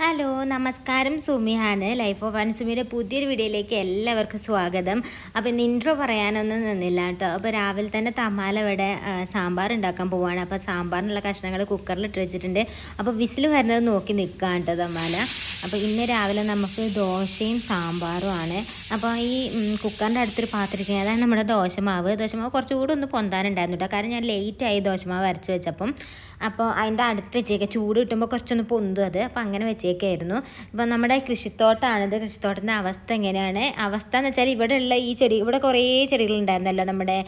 hello നമസ്കാരം സുമിയാണ് life of സുമിയുടെ പുതിയൊരു വീഡിയോയിലേക്ക് എല്ലാവർക്കും സ്വാഗതം അപ്പോൾ ഇന്ന് ഇൻട്രോ പറയാനൊന്നും നിന്നില്ല കേട്ടോ അപ്പോൾ രാവിലെ തന്നെ ഇവിടെ സാമ്പാർ ഉണ്ടാക്കാൻ പോവാണ് അപ്പോൾ സാമ്പാറിനുള്ള കഷ്ണങ്ങൾ കുക്കറിൽ ഇട്ട് വെച്ചിട്ടുണ്ട് അപ്പോൾ വിസിൽ വരുന്നത് നോക്കി നിൽക്കുക കേട്ടോ തമാല അപ്പോൾ ഇന്ന് രാവിലെ നമുക്ക് ദോശയും സാമ്പാറുമാണ് അപ്പോൾ ഈ കുക്കറിൻ്റെ അടുത്തൊരു പാത്രത്തിരിക്കുന്നത് അതാണ് നമ്മുടെ ദോശമാവ് ദോശമാവ് കുറച്ചുകൂടി ഒന്ന് പൊന്താനുണ്ടായിരുന്നു കേട്ടോ കാരണം ഞാൻ ലേറ്റായി ദോശമാവ് അരച്ച് വെച്ചപ്പം അപ്പോൾ അതിൻ്റെ അടുത്ത് വെച്ചേക്ക ചൂട് കിട്ടുമ്പോൾ കുറച്ചൊന്ന് പൊന്തും അത് അപ്പോൾ അങ്ങനെ വെച്ചേക്കായിരുന്നു ഇപ്പോൾ നമ്മുടെ കൃഷിത്തോട്ടമാണിത് കൃഷിത്തോട്ടത്തിൻ്റെ അവസ്ഥ എങ്ങനെയാണ് അവസ്ഥ എന്ന് വെച്ചാൽ ഇവിടെയുള്ള ഈ ചെടി ഇവിടെ കുറേ ചെടികളുണ്ടായിരുന്നല്ലോ നമ്മുടെ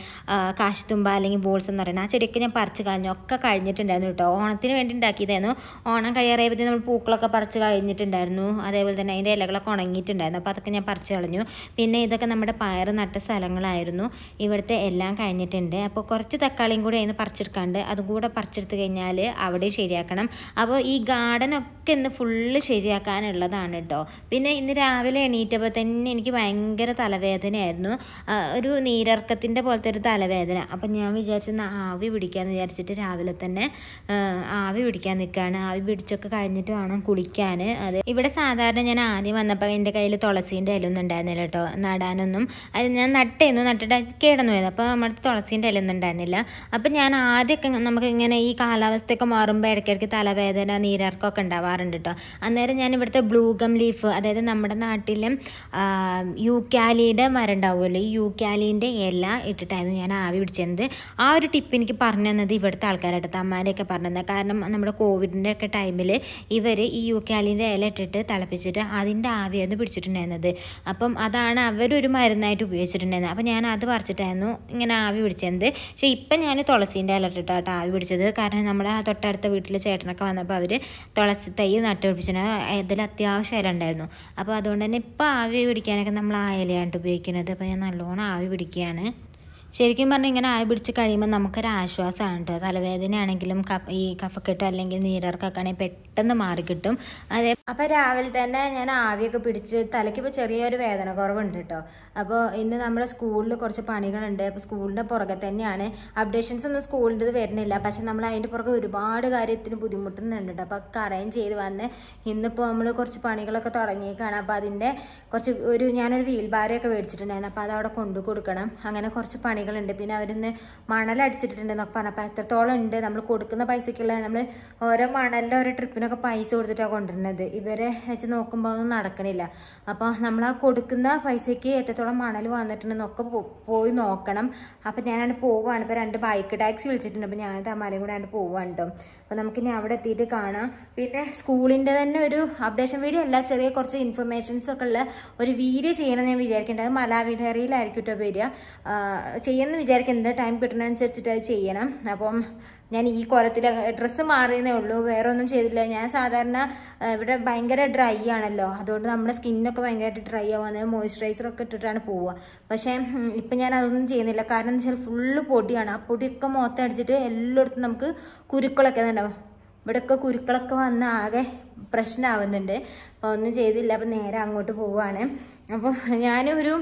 കാശിത്തുമ്പ അല്ലെങ്കിൽ ബോൾസ് എന്ന് പറയുന്നത് ആ ചെടിയൊക്കെ ഞാൻ പറിച്ച് കളഞ്ഞു ഒക്കെ കഴിഞ്ഞിട്ടുണ്ടായിരുന്നു കേട്ടോ ഓണത്തിന് വേണ്ടി ഉണ്ടാക്കിയതായിരുന്നു ഓണം കഴിയാറായപ്പോൾ നമ്മൾ പൂക്കളൊക്കെ പറിച്ച് കഴിഞ്ഞിട്ടുണ്ടായിരുന്നു അതേപോലെ തന്നെ അതിൻ്റെ ഇലകളൊക്കെ ഉണങ്ങിയിട്ടുണ്ടായിരുന്നു അപ്പോൾ അതൊക്കെ ഞാൻ പറിച്ച് കളഞ്ഞു പിന്നെ ഇതൊക്കെ നമ്മുടെ പയർ നട്ട സ്ഥലങ്ങളായിരുന്നു ഇവിടുത്തെ എല്ലാം കഴിഞ്ഞിട്ടുണ്ട് അപ്പോൾ കുറച്ച് തക്കാളിയും കൂടി അതിന് പറിച്ചെടുക്കാണ്ട് അതും കൂടെ പറിച്ചെടുത്ത് കഴിഞ്ഞാൽ കഴിഞ്ഞാൽ അവിടെ ശരിയാക്കണം അപ്പോൾ ഈ ഗാർഡനൊക്കെ ഇന്ന് ഫുള്ള് ശരിയാക്കാനുള്ളതാണ് കേട്ടോ പിന്നെ ഇന്ന് രാവിലെ എണീറ്റപ്പോൾ തന്നെ എനിക്ക് ഭയങ്കര തലവേദനയായിരുന്നു ഒരു നീരർക്കത്തിൻ്റെ പോലത്തെ ഒരു തലവേദന അപ്പം ഞാൻ വിചാരിച്ചെന്ന് ആവി പിടിക്കാമെന്ന് വിചാരിച്ചിട്ട് രാവിലെ തന്നെ ആവി പിടിക്കാൻ നിൽക്കുകയാണ് ആവി പിടിച്ചൊക്കെ കഴിഞ്ഞിട്ട് വേണം കുളിക്കാൻ അത് ഇവിടെ സാധാരണ ഞാൻ ആദ്യം വന്നപ്പോൾ എൻ്റെ കയ്യിൽ തുളസീൻ്റെ ഇലയൊന്നും ഉണ്ടായിരുന്നില്ല കേട്ടോ നടാനൊന്നും അത് ഞാൻ നട്ടേന്നു നട്ടിട്ട് കേടന്നു പോയത് അപ്പോൾ നമ്മുടെ തുളസീൻ്റെ ഇലയൊന്നും ഉണ്ടായിരുന്നില്ല അപ്പം ഞാൻ ആദ്യമൊക്കെ നമുക്ക് ഇങ്ങനെ ഈ കാലാവസ്ഥ കാലാവസ്ഥയൊക്കെ മാറുമ്പോൾ ഇടയ്ക്കിടയ്ക്ക് തലവേദന നീരർക്കൊക്കെ ഉണ്ടാവാറുണ്ട് കേട്ടോ അന്നേരം ഞാൻ ഇവിടുത്തെ ബ്ലൂഗം ലീഫ് അതായത് നമ്മുടെ നാട്ടിലെ യൂക്യാലിയുടെ മരം ഉണ്ടാവുമല്ലോ ഈ യൂക്യാലിൻ്റെ ഇല ഇട്ടിട്ടായിരുന്നു ഞാൻ ആവി പിടിച്ചത് ആ ഒരു ടിപ്പ് എനിക്ക് പറഞ്ഞു തന്നത് ഇവിടുത്തെ ആൾക്കാരായിട്ട് അമ്മാരെയൊക്കെ പറഞ്ഞു തന്നെ കാരണം നമ്മുടെ കോവിഡിൻ്റെ ഒക്കെ ടൈമിൽ ഇവർ ഈ യൂക്യാലിൻ്റെ ഇല ഇട്ടിട്ട് തിളപ്പിച്ചിട്ട് അതിൻ്റെ ആവിയായിരുന്നു പിടിച്ചിട്ടുണ്ടായിരുന്നത് അപ്പം അതാണ് അവരൊരു മരുന്നായിട്ട് ഉപയോഗിച്ചിട്ടുണ്ടായിരുന്നത് അപ്പം ഞാൻ അത് പറിച്ചിട്ടായിരുന്നു ഇങ്ങനെ ആവി പിടിച്ചത് പക്ഷേ ഇപ്പം ഞാൻ തുളസീൻ്റെ ഇല ഇട്ടിട്ടാട്ടോ ആവി പിടിച്ചത് കാരണം നമ്മുടെ ആ തൊട്ടടുത്ത വീട്ടിലെ ചേട്ടനൊക്കെ വന്നപ്പോൾ അവർ തുളസി തൈ നട്ടുപിടിപ്പിച്ചിട്ടുണ്ട് അതിൽ അത്യാവശ്യം ഇല ഉണ്ടായിരുന്നു അപ്പോൾ അതുകൊണ്ട് തന്നെ ഇപ്പോൾ ആവി പിടിക്കാനൊക്കെ നമ്മൾ ആ ഇലയാണ് ഉപയോഗിക്കുന്നത് അപ്പോൾ ഞാൻ നല്ലോണം ആവി പിടിക്കുകയാണ് ശരിക്കും പറഞ്ഞാൽ ഇങ്ങനെ ആവി പിടിച്ച് കഴിയുമ്പോൾ നമുക്കൊരു ആശ്വാസമാണ് കേട്ടോ തലവേദനയാണെങ്കിലും കഫ് ഈ കഫക്കെട്ട് അല്ലെങ്കിൽ നീരർക്കൊക്കെ ആണെങ്കിൽ പെട്ടെന്ന് പെട്ടെന്ന് മാറിക്കിട്ടും അതെ അപ്പോൾ രാവിലെ തന്നെ ഞാൻ ആവിയൊക്കെ പിടിച്ച് തലയ്ക്ക് തലയ്ക്കിപ്പോൾ ചെറിയൊരു വേദന കുറവുണ്ട് കേട്ടോ അപ്പോൾ ഇന്ന് നമ്മുടെ സ്കൂളിൽ കുറച്ച് പണികളുണ്ട് അപ്പോൾ സ്കൂളിൻ്റെ പുറകെ തന്നെയാണ് അപ്ഡേഷൻസ് ഒന്നും സ്കൂളിൻ്റെ വരുന്നില്ല പക്ഷെ നമ്മൾ അതിൻ്റെ പുറകെ ഒരുപാട് കാര്യത്തിന് ബുദ്ധിമുട്ടുന്നുണ്ട് കേട്ടോ അപ്പോൾ കറയും ചെയ്ത് വന്ന് ഇന്നിപ്പോൾ നമ്മൾ കുറച്ച് പണികളൊക്കെ തുടങ്ങിയേക്കാണ് അപ്പോൾ അതിൻ്റെ കുറച്ച് ഒരു ഞാനൊരു വീൽ ബാരയൊക്കെ മേടിച്ചിട്ടുണ്ടായിരുന്നു അപ്പോൾ അതവിടെ കൊണ്ടു കൊടുക്കണം അങ്ങനെ കുറച്ച് പണികളുണ്ട് പിന്നെ അവരിന്ന് മണൽ അടിച്ചിട്ടുണ്ടെന്നൊക്കെ അപ്പോൾ എത്രത്തോളം ഉണ്ട് നമ്മൾ കൊടുക്കുന്ന പൈസയ്ക്കുള്ള നമ്മൾ ഓരോ മണലിൻ്റെ ഓരോ ട്രിപ്പിന് ഇവരൊക്കെ പൈസ കൊടുത്തിട്ടാണ് കൊണ്ടുവരുന്നത് ഇവരെ വെച്ച് നോക്കുമ്പോൾ ഒന്നും നടക്കണില്ല അപ്പോൾ നമ്മൾ ആ കൊടുക്കുന്ന പൈസയ്ക്ക് എത്രത്തോളം മണൽ വന്നിട്ടുണ്ടെന്നൊക്കെ പോയി നോക്കണം അപ്പോൾ ഞാനാണ് പോവുകയാണ് ഇപ്പോൾ രണ്ട് ബൈക്ക് ടാക്സി വിളിച്ചിട്ടുണ്ട് അപ്പോൾ ഞാനത് അമ്മയും കൂടെ ആണ്ട് പോവുകയാണ് കേട്ടോ അപ്പോൾ നമുക്കിനി അവിടെ എത്തിയിട്ട് കാണാം പിന്നെ സ്കൂളിൻ്റെ തന്നെ ഒരു അപ്ഡേഷൻ വീഡിയോ അല്ല ചെറിയ കുറച്ച് ഇൻഫർമേഷൻസ് ഒക്കെ ഉള്ള ഒരു വീഡിയോ ചെയ്യണമെന്ന് ഞാൻ വിചാരിക്കേണ്ടത് മലാവിനറിയിലായിരിക്കും കേട്ടോ വരിക ചെയ്യുമെന്ന് വിചാരിക്കുന്നത് ടൈം കിട്ടുന്നതനുസരിച്ചിട്ട് അത് ചെയ്യണം അപ്പം ഞാൻ ഈ കൊലത്തിൽ ഡ്രസ്സ് മാറിയതേ ഉള്ളൂ വേറെ ഒന്നും ചെയ്തില്ല ഞാൻ സാധാരണ ഇവിടെ ഭയങ്കര ഡ്രൈ ആണല്ലോ അതുകൊണ്ട് നമ്മുടെ സ്കിന്നൊക്കെ ഭയങ്കരമായിട്ട് ഡ്രൈ ആവുന്നത് മോയ്സ്ചറൈസറൊക്കെ ഇട്ടിട്ടാണ് പോവുക പക്ഷേ ഇപ്പം ഞാൻ അതൊന്നും ചെയ്യുന്നില്ല കാരണം എന്താ വെച്ചാൽ ഫുള്ള് പൊടിയാണ് ആ പൊടിയൊക്കെ മുഖത്തടിച്ചിട്ട് എല്ലായിടത്തും നമുക്ക് കുരുക്കളൊക്കെ ഉണ്ടാവും ഇവിടെയൊക്കെ കുരുക്കളൊക്കെ വന്ന് ആകെ പ്രശ്നമാവുന്നുണ്ട് അപ്പോൾ ഒന്നും ചെയ്തില്ല അപ്പോൾ നേരെ അങ്ങോട്ട് പോവുകയാണ് അപ്പോൾ ഞാനൊരു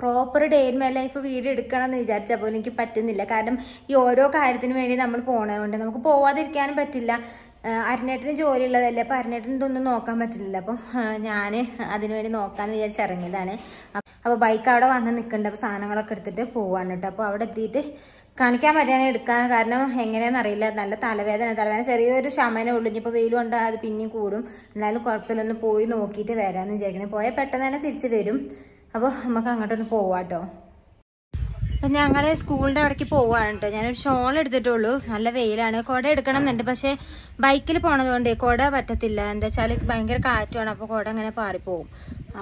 proper day in my life video എടുക്കണം എന്ന് വിചാരിച്ചാൽ പോലും എനിക്ക് പറ്റുന്നില്ല കാരണം ഈ ഓരോ കാര്യത്തിന് വേണ്ടി നമ്മൾ പോണതുകൊണ്ട് നമുക്ക് പോവാതിരിക്കാനും പറ്റില്ല ജോലി ഉള്ളതല്ലേ അപ്പോൾ അരനേട്ടന് ഇതൊന്നും നോക്കാൻ പറ്റില്ല അപ്പം ഞാൻ അതിനുവേണ്ടി നോക്കാമെന്ന് വിചാരിച്ച് ഇറങ്ങിയതാണ് അപ്പോൾ ബൈക്ക് അവിടെ വന്ന് നിക്കണ്ട അപ്പോൾ സാധനങ്ങളൊക്കെ എടുത്തിട്ട് പോവാണ് കേട്ടോ അപ്പോൾ അവിടെ എത്തിയിട്ട് കാണിക്കാൻ പറ്റാതെ എടുക്കാൻ കാരണം എങ്ങനെയാണെന്ന് അറിയില്ല നല്ല തലവേദന തലവേദന ചെറിയൊരു ശമനേ ഉള്ളു ഇനിയിപ്പോൾ വെയിൽ കൊണ്ട് അത് പിന്നെയും കൂടും എന്നാലും കുഴപ്പമില്ലൊന്ന് പോയി നോക്കിയിട്ട് വരാമെന്ന് വിചാരിക്കണം പോയാൽ പെട്ടെന്ന് തന്നെ തിരിച്ച് വരും അപ്പോൾ നമുക്ക് അങ്ങോട്ടൊന്ന് പോവാട്ടോ അപ്പം ഞങ്ങൾ സ്കൂളിൻ്റെ അവിടേക്ക് പോവുകയാണ് കേട്ടോ ഞാനൊരു ഷോൾ എടുത്തിട്ടുള്ളൂ നല്ല വെയിലാണ് കുട എടുക്കണം എന്നുണ്ട് പക്ഷേ ബൈക്കിൽ പോണതുകൊണ്ട് കുട പറ്റത്തില്ല എന്താ വെച്ചാൽ ഭയങ്കര കാറ്റുമാണ് അപ്പോൾ കുട അങ്ങനെ പാറിപ്പോവും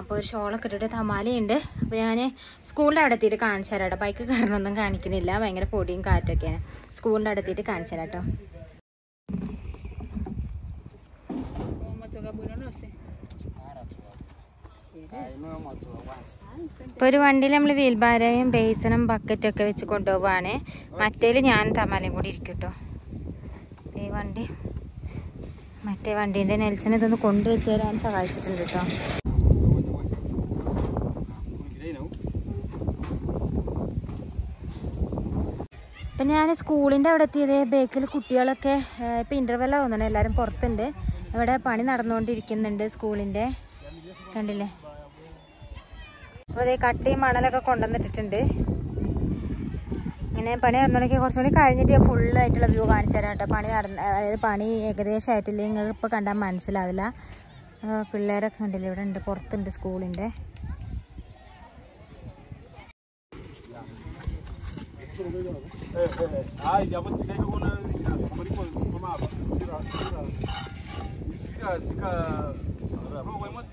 അപ്പോൾ ഒരു ഷോളൊക്കെ ഇട്ടിട്ട് തമാലയുണ്ട് അപ്പോൾ ഞാൻ സ്കൂളിൻ്റെ അവിടെ എത്തിയിട്ട് കേട്ടോ ബൈക്ക് കയറണമൊന്നും കാണിക്കുന്നില്ല ഭയങ്കര പൊടിയും കാറ്റൊക്കെയാണ് സ്കൂളിൻ്റെ അവിടെ എത്തിയിട്ട് കേട്ടോ ഇപ്പോൾ ഒരു വണ്ടിയിൽ നമ്മൾ വീൽബാരയും ബേസനും ബക്കറ്റും ഒക്കെ വെച്ച് കൊണ്ടുപോവാണ് മറ്റേല് ഞാൻ തമാലയും കൂടി ഇരിക്കും കേട്ടോ ഈ വണ്ടി മറ്റേ വണ്ടീൻ്റെ നെൽസിന് ഇതൊന്ന് കൊണ്ടുവച്ച് തരാൻ സഹായിച്ചിട്ടുണ്ട് കേട്ടോ ഇപ്പൊ ഞാൻ സ്കൂളിൻ്റെ അവിടെ എത്തിയത് ബേക്കിൽ കുട്ടികളൊക്കെ ഇപ്പൊ ഇൻ്റർവെല്ലാം തോന്നണം എല്ലാവരും പുറത്തുണ്ട് ഇവിടെ പണി നടന്നുകൊണ്ടിരിക്കുന്നുണ്ട് സ്കൂളിൻ്റെ കണ്ടില്ലേ അപ്പോൾ അതേ കട്ടിയും മണലൊക്കെ കൊണ്ടുവന്നിട്ടിട്ടുണ്ട് ഇങ്ങനെ പണി നടന്നോളേക്ക് കുറച്ചും കൂടി കഴിഞ്ഞിട്ട് ഫുൾ ഫുള്ളായിട്ടുള്ള വ്യൂ കാണിച്ചു തരാം കേട്ടോ പണി നടന്ന അതായത് പണി ഏകദേശം ആയിട്ടില്ല നിങ്ങൾക്ക് ഇപ്പോൾ കണ്ടാൽ മനസ്സിലാവില്ല പിള്ളേരൊക്കെ ഉണ്ടല്ലോ ഇവിടെ ഉണ്ട് പുറത്തുണ്ട് സ്കൂളിൻ്റെ ആ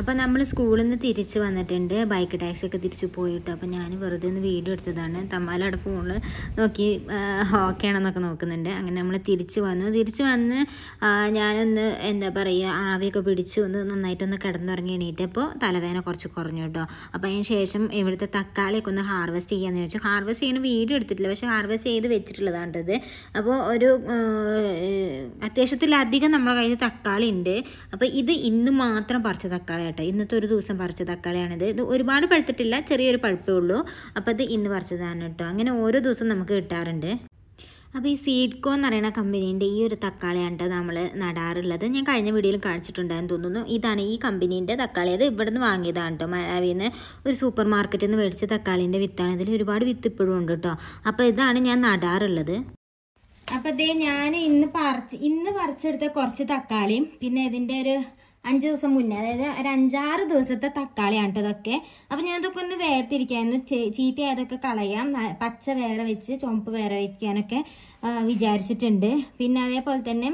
അപ്പൊ നമ്മൾ സ്കൂളിൽ നിന്ന് തിരിച്ച് വന്നിട്ടുണ്ട് ബൈക്ക് ടാക്സി ഒക്കെ തിരിച്ചു പോയിട്ട് അപ്പൊ ഞാൻ വെറുതെ ഒന്ന് വീഡിയോ എടുത്തതാണ് തമ്മാലയുടെ ഫോണിൽ നോക്കി ഓക്കെ ആണെന്നൊക്കെ നോക്കുന്നുണ്ട് അങ്ങനെ നമ്മൾ തിരിച്ച് വന്നു തിരിച്ച് വന്ന് ഞാനൊന്ന് എന്താ പറയുക ആവിയൊക്കെ പിടിച്ച് ഒന്ന് നന്നായിട്ടൊന്ന് കിടന്നുറങ്ങി എണീറ്റപ്പോൾ തലവേദന കുറച്ച് കുറഞ്ഞു കേട്ടോ അപ്പോൾ അതിന് ശേഷം ഇവിടുത്തെ തക്കാളിയൊക്കെ ഒന്ന് ഹാർവെസ്റ്റ് ചെയ്യാമെന്ന് ചോദിച്ചു ഹാർവെസ്റ്റ് ചെയ്യുന്ന വീഡിയോ എടുത്തിട്ടില്ല പക്ഷേ ഹാർവെസ്റ്റ് ചെയ്ത് വെച്ചിട്ടുള്ളതാണ്ടത് അപ്പോൾ ഒരു അത്യാവശ്യത്തിലധികം നമ്മളെ കയ്യിൽ തക്കാളി ഉണ്ട് അപ്പോൾ ഇത് ഇന്ന് മാത്രം പറിച്ച തക്കാളി കേട്ടോ ഇന്നത്തെ ഒരു ദിവസം പറിച്ച തക്കാളിയാണിത് ഇത് ഒരുപാട് പഴുത്തിട്ടില്ല ചെറിയൊരു പഴുപ്പേ ഉള്ളൂ അപ്പോൾ ഇത് ഇന്ന് പറിച്ചതാണ് കേട്ടോ അങ്ങനെ ഓരോ ദിവസം നമുക്ക് കിട്ടാറുണ്ട് അപ്പോൾ ഈ സീഡ്കോ എന്ന് പറയുന്ന കമ്പനീൻ്റെ ഈ ഒരു തക്കാളിയാണ് നമ്മൾ നടാറുള്ളത് ഞാൻ കഴിഞ്ഞ വീഡിയോയിൽ കാണിച്ചിട്ടുണ്ടായെന്ന് തോന്നുന്നു ഇതാണ് ഈ കമ്പനീൻ്റെ തക്കാളി അത് ഇവിടെ നിന്ന് വാങ്ങിയതാണ് കേട്ടോ മലയാവിൽ നിന്ന് ഒരു സൂപ്പർ മാർക്കറ്റിൽ നിന്ന് മേടിച്ച തക്കാളീൻ്റെ വിത്താണ് ഇതിൽ ഒരുപാട് വിത്ത് ഇപ്പോഴും ഉണ്ട് കേട്ടോ അപ്പോൾ ഇതാണ് ഞാൻ നടാറുള്ളത് അപ്പം ഇതേ ഞാൻ ഇന്ന് പറിച്ച് ഇന്ന് പറിച്ചെടുത്ത കുറച്ച് തക്കാളിയും പിന്നെ ഇതിൻ്റെ ഒരു അഞ്ച് ദിവസം മുന്നേ അതായത് ഒരു അഞ്ചാറ് ദിവസത്തെ തക്കാളിയാണ് കേട്ടോ ഇതൊക്കെ അപ്പം ഞാനിതൊക്കെ ഒന്ന് ചീത്ത ചീത്തയായതൊക്കെ കളയാം പച്ച വേറെ വെച്ച് ചുമപ്പ് വേറെ വയ്ക്കാനൊക്കെ വിചാരിച്ചിട്ടുണ്ട് പിന്നെ അതേപോലെ തന്നെ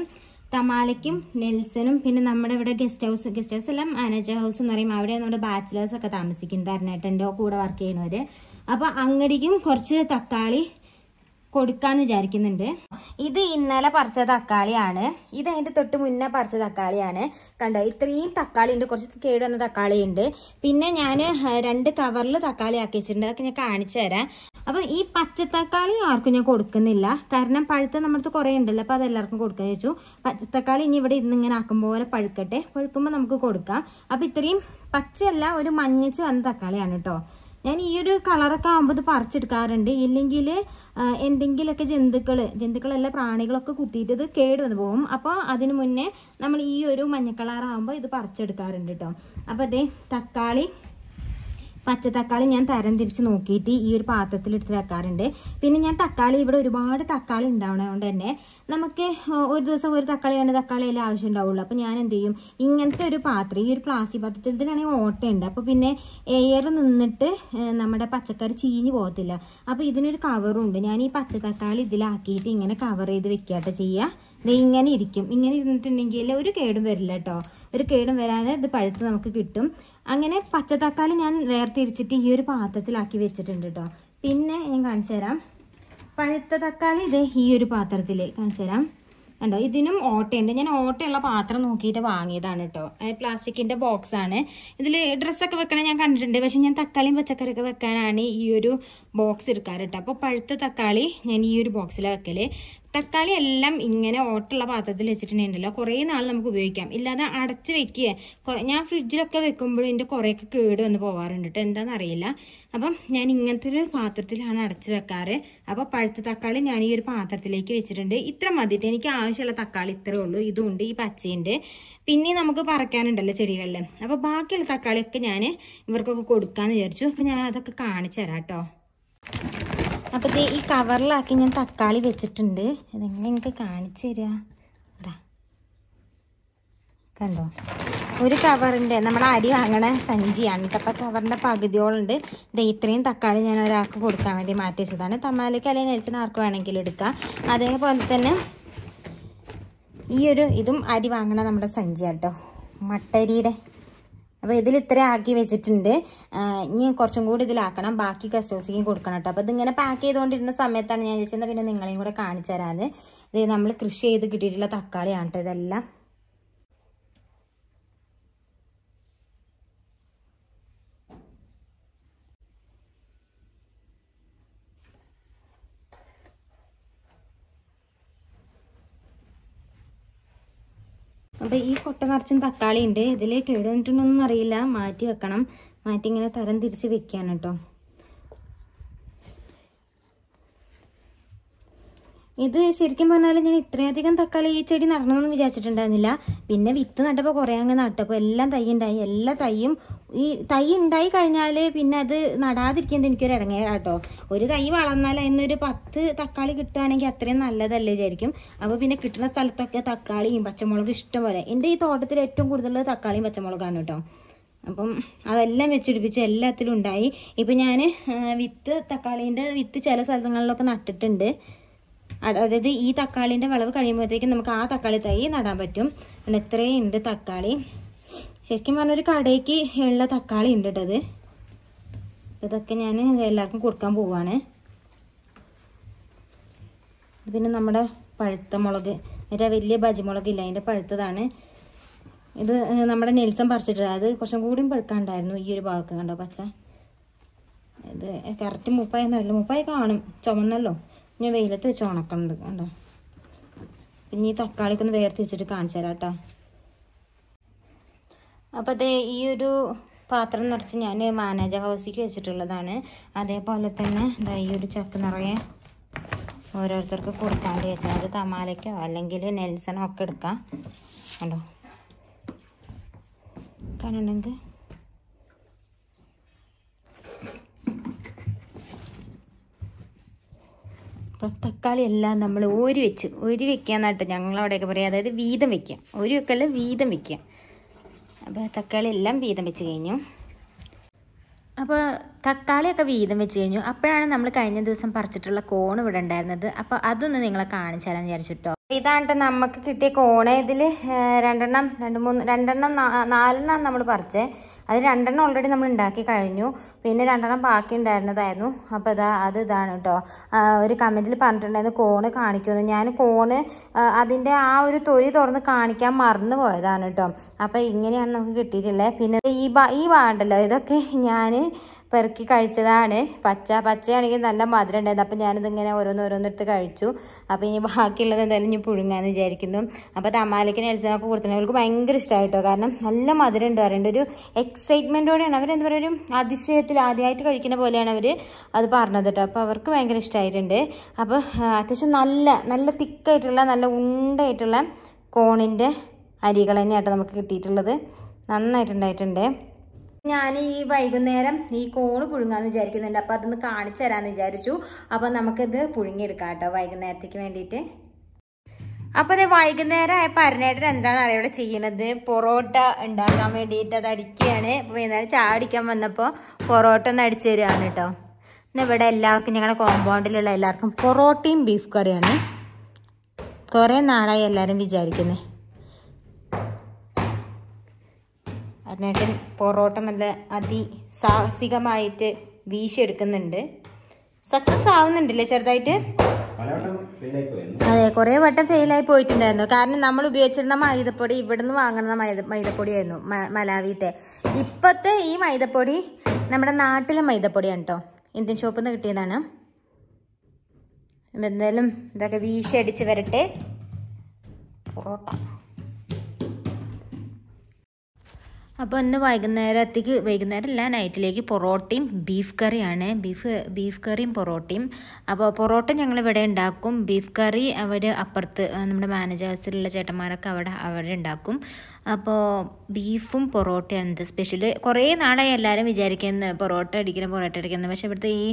തമാലയ്ക്കും നെൽസനും പിന്നെ നമ്മുടെ ഇവിടെ ഗസ്റ്റ് ഹൗസ് ഗസ്റ്റ് ഹൗസ് എല്ലാം മാനേജർ ഹൗസ് എന്ന് പറയും അവിടെ നമ്മുടെ ബാച്ചിലേഴ്സൊക്കെ താമസിക്കുന്നത് തരണേട്ടൻ്റെ കൂടെ വർക്ക് ചെയ്യുന്നവർ അപ്പോൾ അങ്ങടിക്കും കുറച്ച് തക്കാളി കൊടുക്കാന്ന് വിചാരിക്കുന്നുണ്ട് ഇത് ഇന്നലെ പറിച്ച തക്കാളിയാണ് ഇത് അതിന്റെ തൊട്ട് മുന്നേ പറിച്ച തക്കാളിയാണ് കണ്ടോ ഇത്രയും തക്കാളി ഉണ്ട് കുറച്ച് കേട് വന്ന തക്കാളി ഉണ്ട് പിന്നെ ഞാൻ രണ്ട് കവറിൽ തക്കാളി ആക്കി വെച്ചിട്ടുണ്ട് അതൊക്കെ ഞാൻ കാണിച്ചു തരാം അപ്പൊ ഈ പച്ച തക്കാളി ആർക്കും ഞാൻ കൊടുക്കുന്നില്ല കാരണം പഴുത്ത നമ്മൾക്ക് കുറെ ഉണ്ടല്ലോ അപ്പോൾ അതെല്ലാവർക്കും കൊടുക്കാൻ ചോദിച്ചു പച്ച തക്കാളി ഇനി ഇവിടെ ഇരുന്ന് ഇങ്ങനെ ആക്കും പോലെ പഴുക്കട്ടെ പഴുക്കുമ്പോൾ നമുക്ക് കൊടുക്കാം അപ്പൊ ഇത്രയും പച്ചയല്ല ഒരു മഞ്ഞച്ച് വന്ന തക്കാളിയാണ് കേട്ടോ ഞാൻ ഈ ഒരു കളറൊക്കെ ആകുമ്പോൾ ഇത് പറിച്ചെടുക്കാറുണ്ട് ഇല്ലെങ്കിൽ എന്തെങ്കിലുമൊക്കെ ജന്തുക്കൾ ജന്തുക്കളല്ല പ്രാണികളൊക്കെ കുത്തിയിട്ട് ഇത് കേടുവന്ന് പോകും അപ്പോൾ അതിന് മുന്നേ നമ്മൾ ഈ ഒരു മഞ്ഞ കളറാകുമ്പോൾ ഇത് പറിച്ചെടുക്കാറുണ്ട് കേട്ടോ അപ്പോൾ അതേ തക്കാളി പച്ച തക്കാളി ഞാൻ തരം തിരിച്ച് നോക്കിയിട്ട് ഈ ഒരു പാത്രത്തിൽ എടുത്ത് വെക്കാറുണ്ട് പിന്നെ ഞാൻ തക്കാളി ഇവിടെ ഒരുപാട് തക്കാളി ഉണ്ടാവുന്നതുകൊണ്ട് തന്നെ നമുക്ക് ഒരു ദിവസം ഒരു തക്കാളി രണ്ട് എല്ലാം ആവശ്യം ഉണ്ടാവുള്ളൂ അപ്പോൾ ഞാൻ എന്ത് ചെയ്യും ഇങ്ങനത്തെ ഒരു പാത്രം ഈ ഒരു പ്ലാസ്റ്റിക് പാത്രത്തിൽ ഇതിലാണെങ്കിൽ ഓട്ടയുണ്ട് അപ്പോൾ പിന്നെ എയർ നിന്നിട്ട് നമ്മുടെ പച്ചക്കറി ചീഞ്ഞ് പോകത്തില്ല അപ്പോൾ ഇതിനൊരു കവറുണ്ട് ഞാൻ ഈ പച്ച തക്കാളി ഇതിലാക്കിയിട്ട് ഇങ്ങനെ കവർ ചെയ്ത് വെക്കാട്ടോ ചെയ്യുക ഇങ്ങനെ ഇരിക്കും ഇങ്ങനെ ഇരുന്നിട്ടുണ്ടെങ്കിൽ ഒരു കേടും വരില്ല കേട്ടോ ഒരു കേടും വരാതെ ഇത് പഴുത്ത് നമുക്ക് കിട്ടും അങ്ങനെ പച്ചത്തക്കാളി ഞാൻ വേർതിരിച്ചിട്ട് ഈ ഒരു പാത്രത്തിലാക്കി വെച്ചിട്ടുണ്ട് കേട്ടോ പിന്നെ ഞാൻ കാണിച്ചു തരാം പഴുത്ത തക്കാളി ഇത് ഈ ഒരു പാത്രത്തിൽ കാണിച്ചു തരാം കണ്ടോ ഇതിനും ഓട്ടയുണ്ട് ഞാൻ ഓട്ടയുള്ള പാത്രം നോക്കിയിട്ട് വാങ്ങിയതാണ് കേട്ടോ പ്ലാസ്റ്റിക്കിൻ്റെ ബോക്സാണ് ഇതിൽ ഡ്രസ്സൊക്കെ വെക്കണേ ഞാൻ കണ്ടിട്ടുണ്ട് പക്ഷെ ഞാൻ തക്കാളിയും പച്ചക്കറിയൊക്കെ വെക്കാനാണ് ഈ ഒരു ബോക്സ് എടുക്കാറ് കേട്ടോ അപ്പോൾ പഴുത്ത തക്കാളി ഞാൻ ഈ ഒരു ബോക്സിൽ വെക്കൽ തക്കാളി എല്ലാം ഇങ്ങനെ ഓട്ടുള്ള പാത്രത്തിൽ വെച്ചിട്ടുണ്ടെങ്കിലോ കുറേ നാൾ നമുക്ക് ഉപയോഗിക്കാം ഇല്ലാതെ അടച്ച് വെക്കുക ഞാൻ ഫ്രിഡ്ജിലൊക്കെ വെക്കുമ്പോഴും എൻ്റെ കുറേയൊക്കെ കേട് വന്ന് പോകാറുണ്ട് കേട്ടോ എന്താണെന്ന് അറിയില്ല അപ്പം ഞാൻ ഇങ്ങനത്തെ ഒരു പാത്രത്തിലാണ് അടച്ച് വെക്കാറ് അപ്പോൾ പഴുത്ത തക്കാളി ഞാൻ ഈ ഒരു പാത്രത്തിലേക്ക് വെച്ചിട്ടുണ്ട് ഇത്ര മതിയിട്ട് എനിക്ക് ആവശ്യമുള്ള തക്കാളി ഇത്രേ ഉള്ളൂ ഇതുണ്ട് ഈ പച്ചയുണ്ട് പിന്നെ നമുക്ക് പറക്കാനുണ്ടല്ലോ ചെടികളിൽ അപ്പോൾ ബാക്കിയുള്ള തക്കാളിയൊക്കെ ഞാൻ ഇവർക്കൊക്കെ കൊടുക്കാമെന്ന് വിചാരിച്ചു അപ്പോൾ ഞാൻ അതൊക്കെ കാണിച്ചു തരാം കേട്ടോ അപ്പോൾ ഈ കവറിലാക്കി ഞാൻ തക്കാളി വെച്ചിട്ടുണ്ട് ഇതെങ്ങനെ എനിക്ക് കാണിച്ചു തരിക കണ്ടോ ഒരു കവറിൻ്റെ നമ്മുടെ അരി വാങ്ങണ സഞ്ചിയാണ് അപ്പോൾ കവറിൻ്റെ പകുതിയോളുണ്ട് ഇതേ ഇത്രയും തക്കാളി ഞാൻ ഒരാൾക്ക് കൊടുക്കാൻ വേണ്ടി മാറ്റി വെച്ചതാണ് തമാലയ്ക്ക് അല്ലെങ്കിൽ നെൽസിന് ആർക്ക് വേണമെങ്കിലും എടുക്കാം അതേപോലെ തന്നെ ഈ ഒരു ഇതും അരി വാങ്ങണ നമ്മുടെ സഞ്ചി കേട്ടോ മട്ടരിയുടെ അപ്പോൾ ഇതിൽ ഇത്ര ആക്കി വെച്ചിട്ടുണ്ട് ഇനി കുറച്ചും കൂടി ഇതിലാക്കണം ബാക്കി കസ്റ്റമേഴ്സിക്കും കൊടുക്കണം കേട്ടോ അപ്പോൾ ഇതിങ്ങനെ പാക്ക് ചെയ്തുകൊണ്ടിരുന്ന സമയത്താണ് ഞാൻ ചോദിച്ചത് പിന്നെ നിങ്ങളെയും കൂടെ കാണിച്ചു തരാമെന്ന് ഇത് നമ്മൾ കൃഷി ചെയ്ത് കിട്ടിയിട്ടുള്ള തക്കാളിയാണ് കേട്ടോ ഇതെല്ലാം അപ്പോൾ ഈ കൊട്ട നിറച്ചും തക്കാളി ഉണ്ട് ഇതിൽ കേടുവന്നിട്ടുണ്ടോ അറിയില്ല മാറ്റി വെക്കണം മാറ്റി ഇങ്ങനെ തരം തിരിച്ച് വെക്കാൻ കേട്ടോ ഇത് ശരിക്കും പറഞ്ഞാൽ ഞാൻ ഇത്രയധികം തക്കാളി ഈ ചെടി നടണമെന്നൊന്നും വിചാരിച്ചിട്ടുണ്ടായിരുന്നില്ല പിന്നെ വിത്ത് നട്ടപ്പോൾ കുറേ അങ്ങ് നട്ടപ്പോൾ എല്ലാം തൈ ഉണ്ടായി എല്ലാ തൈയും ഈ തൈ ഉണ്ടായി കഴിഞ്ഞാൽ പിന്നെ അത് നടാതിരിക്കുന്നത് എനിക്കൊരു കേട്ടോ ഒരു തൈ വളർന്നാൽ അതിനൊരു പത്ത് തക്കാളി കിട്ടുകയാണെങ്കിൽ അത്രയും നല്ലതല്ലേ വിചാരിക്കും അപ്പോൾ പിന്നെ കിട്ടുന്ന സ്ഥലത്തൊക്കെ തക്കാളിയും പച്ചമുളകും ഇഷ്ടം പോലെ എൻ്റെ ഈ തോട്ടത്തിൽ ഏറ്റവും കൂടുതൽ തക്കാളിയും പച്ചമുളകാണ് കേട്ടോ അപ്പം അതെല്ലാം വെച്ചിടിപ്പിച്ച് എല്ലാത്തിലും ഉണ്ടായി ഇപ്പം ഞാൻ വിത്ത് തക്കാളീൻ്റെ വിത്ത് ചില സ്ഥലങ്ങളിലൊക്കെ നട്ടിട്ടുണ്ട് അതായത് ഈ തക്കാളിൻ്റെ വളവ് കഴിയുമ്പോഴത്തേക്കും നമുക്ക് ആ തക്കാളി തൈ നടാൻ പറ്റും ഇത്രയും ഉണ്ട് തക്കാളി ശരിക്കും പറഞ്ഞാൽ ഒരു കടയ്ക്ക് ഉള്ള തക്കാളി ഉണ്ട് കേട്ടത് ഇതൊക്കെ ഞാൻ എല്ലാവർക്കും കൊടുക്കാൻ പോവാണ് പിന്നെ നമ്മുടെ പഴുത്ത മുളക് മറ്റേ വലിയ ഇല്ല അതിൻ്റെ പഴുത്തതാണ് ഇത് നമ്മുടെ നെൽസം പറിച്ചിട്ട് അത് കുറച്ചും കൂടിയും പഴുക്കാണ്ടായിരുന്നു ഈ ഒരു ഭാഗമൊക്കെ കണ്ടോ പച്ച ഇത് കറക്റ്റ് മുപ്പായെന്നല്ല മുപ്പായി കാണും ചുമന്നല്ലോ ഇനി വെയിലത്ത് വെച്ച് ഉണക്കണത് കണ്ടോ പിന്നെ ഈ തക്കാളിക്ക് ഒന്ന് വേർതിരിച്ചിട്ട് കാണിച്ചു തരാം കേട്ടോ അപ്പോൾ അതെ ഈ ഒരു പാത്രം നിറച്ച് ഞാൻ മാനേജർ ഹൗസിക്ക് വെച്ചിട്ടുള്ളതാണ് അതേപോലെ തന്നെ ഇതാ ഈ ഒരു ചക്ക നിറയെ ഓരോരുത്തർക്ക് കൊടുക്കാണ്ട് വെച്ചാൽ അത് തമാലയ്ക്കോ അല്ലെങ്കിൽ നെൽസനോ ഒക്കെ എടുക്കാം കണ്ടോ കാണുന്നുണ്ടെങ്കിൽ അപ്പം തക്കാളി എല്ലാം നമ്മൾ ഒരു വെച്ച് ഒരു വെക്കാന്നാട്ട് ഞങ്ങളവിടെയൊക്കെ പറയാം അതായത് വീതം വെക്കുക ഒരു വെക്കല്ല വീതം വെക്കുക അപ്പോൾ തക്കാളി എല്ലാം വീതം വെച്ച് കഴിഞ്ഞു അപ്പോൾ തക്കാളിയൊക്കെ വീതം വെച്ച് കഴിഞ്ഞു അപ്പോഴാണ് നമ്മൾ കഴിഞ്ഞ ദിവസം പറിച്ചിട്ടുള്ള കോൺ ഇവിടെ ഉണ്ടായിരുന്നത് അപ്പോൾ അതൊന്ന് നിങ്ങളെ കാണിച്ചു വിചാരിച്ചിട്ടോ ഇതാണ് നമുക്ക് കിട്ടിയ കോണ് ഇതിൽ രണ്ടെണ്ണം രണ്ട് മൂന്ന് രണ്ടെണ്ണം നാലെണ്ണം നമ്മൾ പറിച്ചേ അത് രണ്ടെണ്ണം ഓൾറെഡി നമ്മൾ ഉണ്ടാക്കി കഴിഞ്ഞു പിന്നെ രണ്ടെണ്ണം ബാക്കി ഉണ്ടായിരുന്നതായിരുന്നു അപ്പോൾ ഇതാ അത് ഇതാണ് കേട്ടോ ഒരു കമൻറ്റിൽ പറഞ്ഞിട്ടുണ്ടായിരുന്നു കോണ് കാണിക്കുമെന്ന് ഞാൻ കോണ് അതിൻ്റെ ആ ഒരു തൊലി തുറന്ന് കാണിക്കാൻ മറന്നു പോയതാണ് കേട്ടോ അപ്പോൾ ഇങ്ങനെയാണ് നമുക്ക് കിട്ടിയിട്ടുള്ളത് പിന്നെ ഈ ഈ വാണ്ടല്ലോ ഇതൊക്കെ ഞാൻ പെറുക്കി കഴിച്ചതാണ് പച്ച പച്ചയാണെങ്കിൽ നല്ല മധുരം ഉണ്ടായിരുന്നു അപ്പം ഞാനിതിങ്ങനെ ഓരോന്ന് ഓരോന്നോരോന്നെടുത്ത് കഴിച്ചു അപ്പം ഇനി ബാക്കിയുള്ളത് എന്തായാലും ഇനി പുഴുങ്ങാന്ന് വിചാരിക്കുന്നു അപ്പം തമാലയ്ക്ക് എൽസിനൊക്കെ കൊടുത്തിട്ടുണ്ടെങ്കിൽ അവർക്ക് ഭയങ്കര ഇഷ്ടമായിട്ടോ കാരണം നല്ല മധുരം ഉണ്ട് പറയുന്നത് ഒരു എക്സൈറ്റ്മെൻറ്റോടെയാണ് അവരെന്താ പറയുക ഒരു അതിശയത്തിൽ ആദ്യമായിട്ട് കഴിക്കുന്ന പോലെയാണ് അവർ അത് പറഞ്ഞത് കേട്ടോ അപ്പോൾ അവർക്ക് ഭയങ്കര ഇഷ്ടമായിട്ടുണ്ട് അപ്പോൾ അത്യാവശ്യം നല്ല നല്ല തിക്കായിട്ടുള്ള നല്ല ഉണ്ടായിട്ടുള്ള കോണിൻ്റെ അരികൾ തന്നെയാട്ടോ നമുക്ക് കിട്ടിയിട്ടുള്ളത് നന്നായിട്ടുണ്ടായിട്ടുണ്ട് ഞാൻ ഈ വൈകുന്നേരം ഈ കോണ് പുഴുങ്ങാന്ന് വിചാരിക്കുന്നുണ്ട് അപ്പോൾ അതൊന്ന് കാണിച്ചു തരാമെന്ന് വിചാരിച്ചു അപ്പോൾ നമുക്കിത് പുഴുങ്ങിയെടുക്കാം കേട്ടോ വൈകുന്നേരത്തേക്ക് വേണ്ടിയിട്ട് അപ്പോൾ അതെ വൈകുന്നേരം ആയപ്പോൾ അരനേട്ടൻ എന്താണെന്നറിയാം ഇവിടെ ചെയ്യണത് പൊറോട്ട ഉണ്ടാക്കാൻ വേണ്ടിയിട്ട് അത് അടിക്കുകയാണ് വൈകുന്നേരം ചായ അടിക്കാൻ വന്നപ്പോൾ പൊറോട്ട ഒന്ന് അടിച്ചു തരികയാണ് കേട്ടോ ഇന്ന് ഇവിടെ എല്ലാവർക്കും ഞങ്ങളുടെ കോമ്പൗണ്ടിലുള്ള എല്ലാവർക്കും പൊറോട്ടയും ബീഫ് കറിയാണ് കുറേ നാളായി എല്ലാവരും വിചാരിക്കുന്നത് ലാലേട്ടൻ പൊറോട്ട നല്ല അതിസാഹസികമായിട്ട് വീശിയെടുക്കുന്നുണ്ട് സക്സസ് ആവുന്നുണ്ടല്ലേ ചെറുതായിട്ട് അതെ കുറെ വട്ടം ഫെയിലായി പോയിട്ടുണ്ടായിരുന്നു കാരണം നമ്മൾ ഉപയോഗിച്ചിരുന്ന മൈദപ്പൊടി ഇവിടുന്ന് വാങ്ങുന്ന മൈദ മൈദപ്പൊടിയായിരുന്നു മലാവിത്തെ ഇപ്പത്തെ ഈ മൈദപ്പൊടി നമ്മുടെ നാട്ടിലെ മൈദപ്പൊടിയാണ് കേട്ടോ ഇന്ത്യൻ ഷോപ്പിൽ നിന്ന് കിട്ടിയതാണ് എന്തായാലും ഇതൊക്കെ വീശി അടിച്ച് വരട്ടെ പൊറോട്ട അപ്പോൾ ഇന്ന് വൈകുന്നേരത്തേക്ക് അല്ല നൈറ്റിലേക്ക് പൊറോട്ടയും ബീഫ് കറിയാണ് ബീഫ് ബീഫ് കറിയും പൊറോട്ടയും അപ്പോൾ പൊറോട്ട ഞങ്ങൾ ഇവിടെ ഉണ്ടാക്കും ബീഫ് കറി അവർ അപ്പുറത്ത് നമ്മുടെ മാനേജേഴ്സിലുള്ള ചേട്ടന്മാരൊക്കെ അവിടെ അവിടെ ഉണ്ടാക്കും അപ്പോൾ ബീഫും പൊറോട്ടയാണ് ഇത് സ്പെഷ്യൽ കുറേ നാളായി എല്ലാവരും വിചാരിക്കുന്നത് പൊറോട്ട അടിക്കണം പൊറോട്ട അടിക്കുന്നത് പക്ഷേ ഇവിടുത്തെ ഈ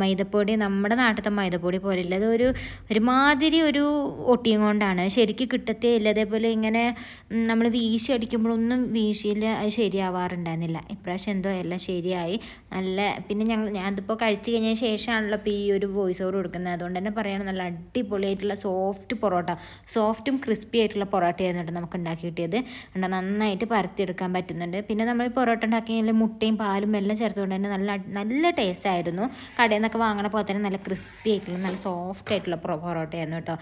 മൈദപ്പൊടി നമ്മുടെ നാട്ടിലത്തെ മൈദപ്പൊടി പോലെയില്ല അതൊരു ഒരു ഒരുമാതിരി ഒരു ഒട്ടിയും കൊണ്ടാണ് ശരിക്കും കിട്ടത്തേ ഇല്ല അതേപോലെ ഇങ്ങനെ നമ്മൾ വീശി അടിക്കുമ്പോഴൊന്നും വീശിയിൽ അത് ശരിയാവാറുണ്ടായിരുന്നില്ല ഇപ്രാവശ്യം എന്തോ എല്ലാം ശരിയായി നല്ല പിന്നെ ഞങ്ങൾ ഞാനിപ്പോൾ കഴിച്ചു കഴിഞ്ഞ ശേഷമാണല്ലോ ഇപ്പോൾ ഈ ഒരു വോയിസ് ഓവർ കൊടുക്കുന്നത് അതുകൊണ്ട് തന്നെ പറയണം നല്ല അടിപൊളിയായിട്ടുള്ള സോഫ്റ്റ് പൊറോട്ട സോഫ്റ്റും ക്രിസ്പി ആയിട്ടുള്ള പൊറോട്ടയായിരുന്നു കേട്ടോ നമുക്ക് ഉണ്ടാക്കി കിട്ടിയത് ഉണ്ട് നന്നായിട്ട് പരത്തിയെടുക്കാൻ പറ്റുന്നുണ്ട് പിന്നെ നമ്മൾ പൊറോട്ട ഉണ്ടാക്കിയാൽ മുട്ടയും പാലും എല്ലാം ചേർത്തുകൊണ്ട് തന്നെ നല്ല നല്ല ടേസ്റ്റ് ആയിരുന്നു കടയിൽ നിന്നൊക്കെ വാങ്ങണ പോലെ തന്നെ നല്ല ക്രിസ്പി ആയിട്ടുള്ള നല്ല സോഫ്റ്റ് ആയിട്ടുള്ള പൊറോട്ടയായിരുന്നു കേട്ടോ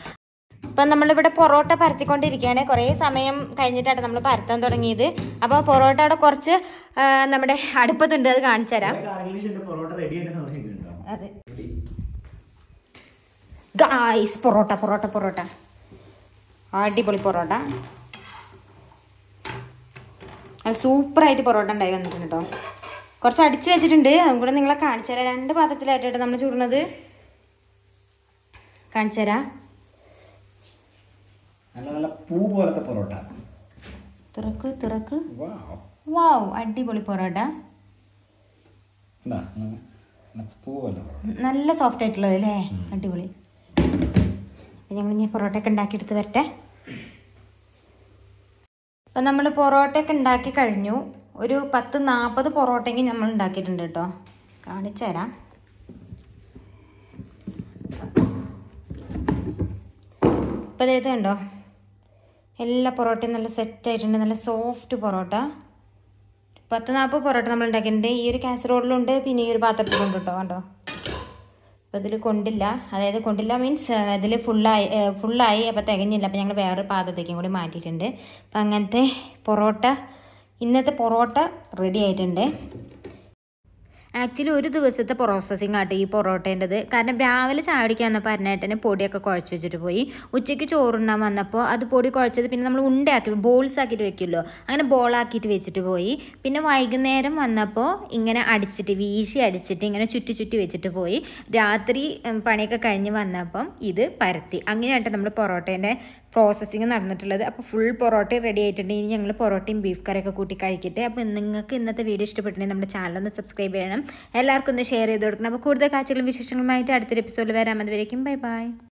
അപ്പം നമ്മളിവിടെ പൊറോട്ട പരത്തിക്കൊണ്ടിരിക്കുകയാണ് കുറേ സമയം കഴിഞ്ഞിട്ടാണ് നമ്മൾ പരത്താൻ തുടങ്ങിയത് അപ്പോൾ പൊറോട്ട അവിടെ കുറച്ച് നമ്മുടെ അടുപ്പത്തുണ്ട് അത് കാണിച്ചു തരാം ഗായ്സ് പൊറോട്ട പൊറോട്ട പൊറോട്ട അടിപൊളി പൊറോട്ട അത് സൂപ്പറായിട്ട് പൊറോട്ട ഉണ്ടായി വന്നിട്ടുണ്ട് കേട്ടോ കുറച്ച് അടിച്ച് വെച്ചിട്ടുണ്ട് അതും കൂടെ നിങ്ങളെ കാണിച്ചു തരാം രണ്ട് പാത്രത്തിലായിട്ടോ നമ്മൾ ചൂടുന്നത് കാണിച്ചു തരാം പോലത്തെ പൊറോട്ട തുറക്ക് തുറക്ക് വാവ് അടിപൊളി പൊറോട്ട നല്ല സോഫ്റ്റ് ആയിട്ടുള്ളത് അല്ലേ അടിപൊളി ഞങ്ങൾ ഇനി പൊറോട്ടയൊക്കെ ഉണ്ടാക്കിയെടുത്ത് വരട്ടെ അപ്പം നമ്മൾ പൊറോട്ടയൊക്കെ ഉണ്ടാക്കി കഴിഞ്ഞു ഒരു പത്ത് നാൽപ്പത് പൊറോട്ടയെങ്കിൽ നമ്മൾ ഉണ്ടാക്കിയിട്ടുണ്ട് കേട്ടോ കാണിച്ചു തരാം ഇപ്പം ഇത് കണ്ടോ എല്ലാ പൊറോട്ടയും നല്ല സെറ്റായിട്ടുണ്ട് നല്ല സോഫ്റ്റ് പൊറോട്ട പത്ത് നാൽപ്പത് പൊറോട്ട നമ്മൾ ഉണ്ടാക്കിയിട്ടുണ്ട് ഈ ഒരു കാസറോളിലുണ്ട് പിന്നെ ഈ ഒരു പാത്രത്തിലുണ്ട് കേട്ടോ കണ്ടോ അപ്പോൾ ഇതിൽ കൊണ്ടില്ല അതായത് കൊണ്ടില്ല മീൻസ് ഇതിൽ ഫുള്ളായി ഫുള്ളായി അപ്പോൾ തികഞ്ഞില്ല അപ്പോൾ ഞങ്ങൾ വേറൊരു പാത്രത്തേക്കും കൂടി മാറ്റിയിട്ടുണ്ട് അപ്പം അങ്ങനത്തെ പൊറോട്ട ഇന്നത്തെ പൊറോട്ട റെഡി ആയിട്ടുണ്ട് ആക്ച്വലി ഒരു ദിവസത്തെ പ്രോസസ്സിങ് ആട്ടോ ഈ പൊറോട്ടേൻ്റെത് കാരണം രാവിലെ ചായ കുടിക്കാൻ വന്നപ്പോൾ അരണേട്ടന് പൊടിയൊക്കെ കുഴച്ച് വെച്ചിട്ട് പോയി ഉച്ചയ്ക്ക് ചോറുണ്ണാൻ വന്നപ്പോൾ അത് പൊടി കുഴച്ചത് പിന്നെ നമ്മൾ ഉണ്ടാക്കി ബോൾസ് ആക്കിയിട്ട് വെക്കുമല്ലോ അങ്ങനെ ബോളാക്കിയിട്ട് വെച്ചിട്ട് പോയി പിന്നെ വൈകുന്നേരം വന്നപ്പോൾ ഇങ്ങനെ അടിച്ചിട്ട് വീശി അടിച്ചിട്ട് ഇങ്ങനെ ചുറ്റി ചുറ്റി വെച്ചിട്ട് പോയി രാത്രി പണിയൊക്കെ കഴിഞ്ഞ് വന്നപ്പം ഇത് പരത്തി അങ്ങനെയായിട്ട് നമ്മൾ പൊറോട്ടേൻ്റെ പ്രോസസ്സിങ് നടന്നിട്ടുള്ളത് അപ്പോൾ ഫുൾ പൊറോട്ട റെഡി ആയിട്ടുണ്ട് ഇനി ഞങ്ങൾ പൊറോട്ടയും ബീഫ് കറിയൊക്കെ കൂട്ടി കഴിക്കട്ടെ അപ്പോൾ നിങ്ങൾക്ക് ഇന്നത്തെ വീഡിയോ ഇഷ്ടപ്പെട്ടിട്ടുണ്ടെങ്കിൽ നമ്മുടെ ചാനൽ ഒന്ന് സബ്സ്ക്രൈബ് ചെയ്യണം എല്ലാവർക്കും ഒന്ന് ഷെയർ ചെയ്ത് കൊടുക്കണം അപ്പോൾ കൂടുതൽ കാഴ്ചകളും വിശേഷങ്ങളുമായിട്ട് അടുത്തൊരു എപ്പിസോഡിൽ വരാം ബൈ ബൈ